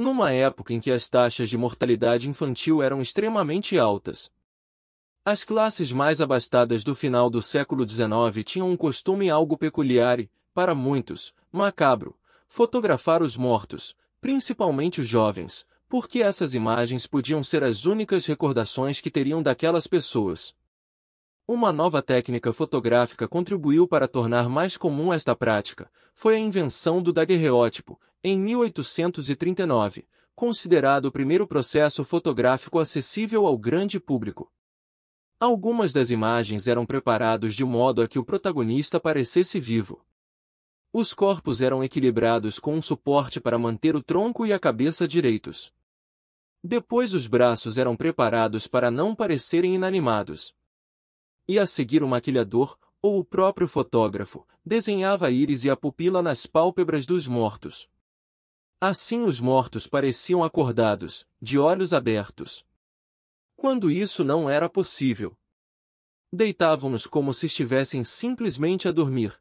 numa época em que as taxas de mortalidade infantil eram extremamente altas. As classes mais abastadas do final do século XIX tinham um costume algo peculiar e, para muitos, macabro, fotografar os mortos, principalmente os jovens, porque essas imagens podiam ser as únicas recordações que teriam daquelas pessoas. Uma nova técnica fotográfica contribuiu para tornar mais comum esta prática, foi a invenção do daguerreótipo, em 1839, considerado o primeiro processo fotográfico acessível ao grande público. Algumas das imagens eram preparadas de modo a que o protagonista parecesse vivo. Os corpos eram equilibrados com um suporte para manter o tronco e a cabeça direitos. Depois os braços eram preparados para não parecerem inanimados. E a seguir o maquilhador, ou o próprio fotógrafo, desenhava a íris e a pupila nas pálpebras dos mortos. Assim os mortos pareciam acordados, de olhos abertos. Quando isso não era possível, deitavam-nos como se estivessem simplesmente a dormir.